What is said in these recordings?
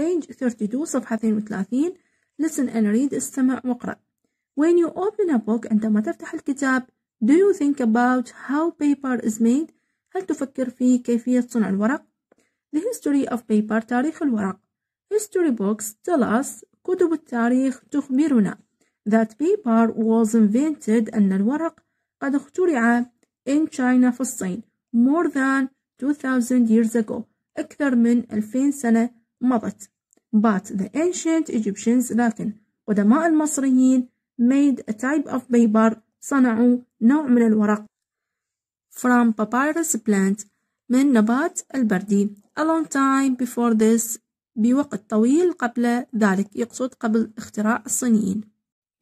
page 32 صفحة 32 listen and read استمع واقرأ when you open a book عندما تفتح الكتاب do you think about how paper is made هل تفكر في كيفية صنع الورق the history of paper تاريخ الورق history books tell us كتب التاريخ تخبرنا that paper was invented أن الورق قد اخترع in China في الصين more than 2000 years ago أكثر من 2000 سنة مضت but the ancient Egyptians لكن قدماء المصريين made a type of paper صنعوا نوع من الورق from papyrus plant من نبات البردي a long time before this بوقت طويل قبل ذلك يقصد قبل اختراع الصينيين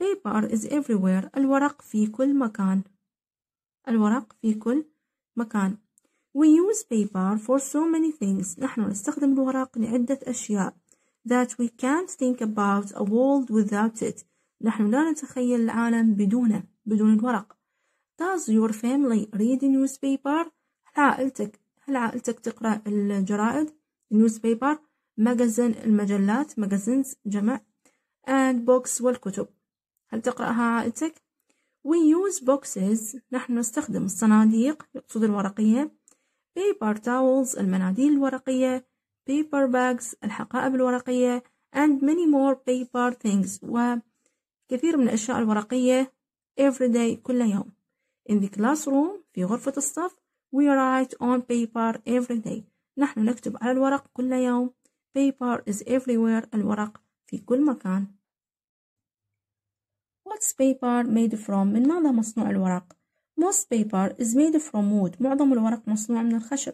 paper is everywhere الورق في كل مكان الورق في كل مكان We use paper for so many things. نحن نستخدم الورق لعدة أشياء. That we can't think about a world without it. نحن لا نتخيل العالم بدونه بدون الورق. Does your family read a newspaper? هل عائلتك هل عائلتك تقرأ الجرائد؟ newspaper مجزن المجلات magazines جمع and books والكتب هل تقرأها عائلتك؟ We use boxes نحن نستخدم الصناديق يقصد الورقية paper towels المناديل الورقية paper bags الحقائب الورقية and many more paper things وكثير من الأشياء الورقية every day كل يوم in the classroom في غرفة الصف we write on paper every day نحن نكتب على الورق كل يوم paper is everywhere الورق في كل مكان what's paper made from من ماذا مصنوع الورق Most paper is made from wood. معظم الورق مصنوع من الخشب.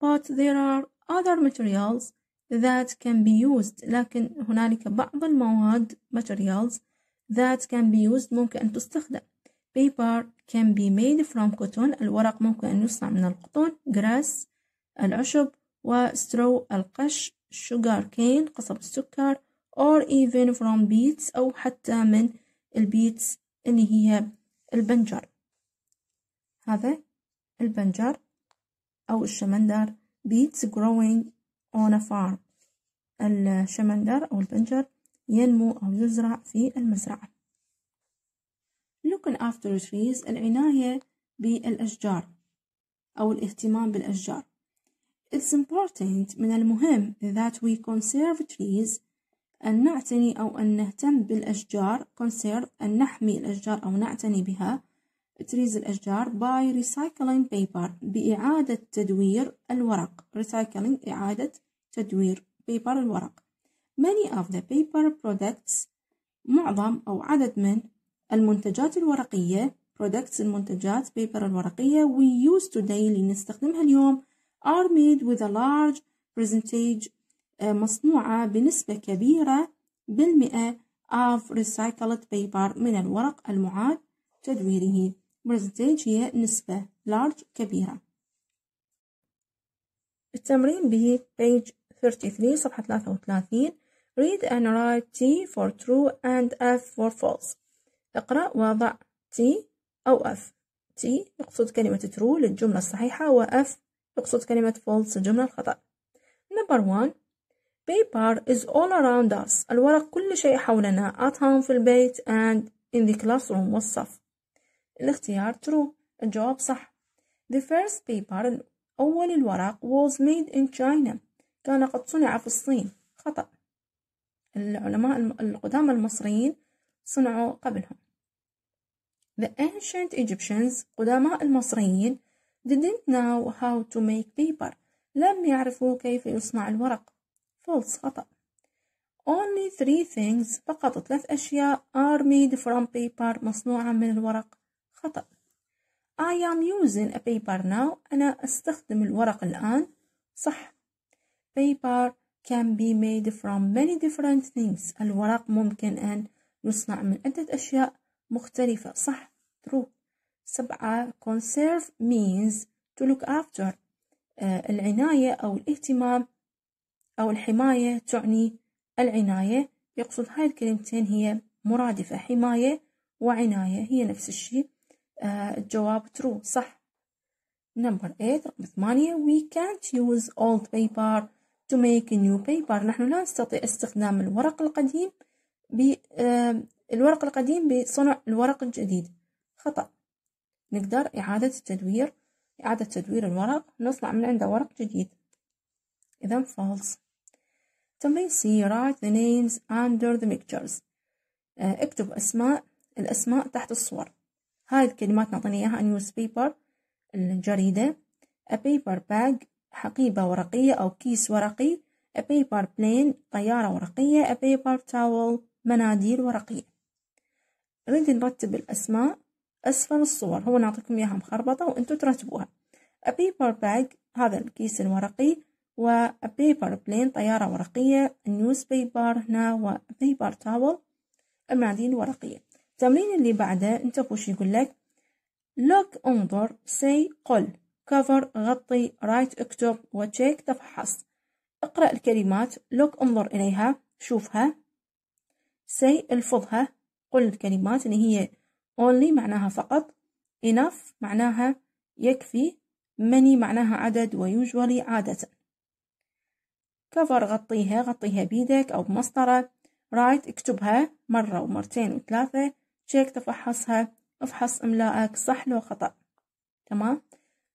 But there are other materials that can be used. لكن هنالك بعض المواد materials that can be used ممكن أن تستخدم. Paper can be made from cotton. الورق ممكن أن يصنع من القطن. Grass العشب وسترو القش. Sugar cane قصب السكر. Or even from beets أو حتى من البيتس اللي هي البنجر. هذا البنجر أو الشمندر beets growing on a farm الشمندر أو البنجر ينمو أو يزرع في المزرعة looking after trees العناية بالأشجار أو الاهتمام بالأشجار It's important من المهم that we conserve trees أن نعتني أو أن نهتم بالأشجار conserve أن نحمي الأشجار أو نعتني بها تريز الأشجار by recycling paper بإعادة تدوير الورق recycling إعادة تدوير paper الورق many of the paper products معظم أو عدد من المنتجات الورقية products المنتجات paper الورقية we use today اللي نستخدمها اليوم are made with a large percentage آه، مصنوعة بنسبة كبيرة بالمئة of recycled paper من الورق المعاد تدويره برزنتيج هي نسبة large كبيرة التمرين به page 33 صفحة 33 read and write T for true and F for false اقرأ وضع T أو F T يقصد كلمة true للجملة الصحيحة و F يقصد كلمة false للجملة الخطأ number one paper is all around us الورق كل شيء حولنا at home في البيت and in the classroom والصف الاختيار true الجواب صح The first paper أول الورق was made in China كان قد صنع في الصين خطأ العلماء القدامى المصريين صنعوا قبلهم The ancient Egyptians قدماء المصريين didn't know how to make paper لم يعرفوا كيف يصنع الورق false خطأ only three things فقط ثلاث أشياء are made from paper مصنوعة من الورق خطأ I am using a paper now أنا أستخدم الورق الآن صح paper can be made from many different things الورق ممكن أن يصنع من عدة أشياء مختلفة صح true سبعة conserve means to look after آه العناية أو الاهتمام أو الحماية تعني العناية يقصد هاي الكلمتين هي مرادفة حماية وعناية هي نفس الشيء الجواب آه، true صح number 8 رقم 8 we can't use old paper to make a new paper نحن لا نستطيع استخدام الورق القديم آه، الورق القديم بصنع الورق الجديد خطأ نقدر إعادة التدوير إعادة تدوير الورق نصنع من عنده ورق جديد إذا false تمرين سي write the names under the pictures آه، اكتب أسماء الأسماء تحت الصور هاي الكلمات نعطيني إياها نيوز بيبر الجريدة a paper حقيبة ورقية أو كيس ورقي a بلين طيارة ورقية a تاول مناديل ورقية نريد نرتب الأسماء أسفل الصور هو نعطيكم إياها مخربطة وأنتو ترتبوها a paper هذا الكيس الورقي و a بلين طيارة ورقية نيوز بيبر هنا و بيبر تاول مناديل ورقية التمرين اللي بعده انت واش يقول لك لوك انظر سي قل كفر غطي رايت اكتب وتشيك تفحص اقرأ الكلمات لوك انظر إليها شوفها سي الفظها قل الكلمات اللي هي only معناها فقط enough معناها يكفي many معناها عدد ويجولي عادة كفر غطيها غطيها بيدك أو بمسطرة رايت اكتبها مرة ومرتين وثلاثة تشيك تفحصها افحص املائك صح لو خطأ تمام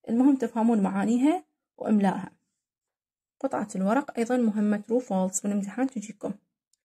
المهم تفهمون معانيها واملائها قطعة الورق ايضا مهمة true false والامتحان تجيكم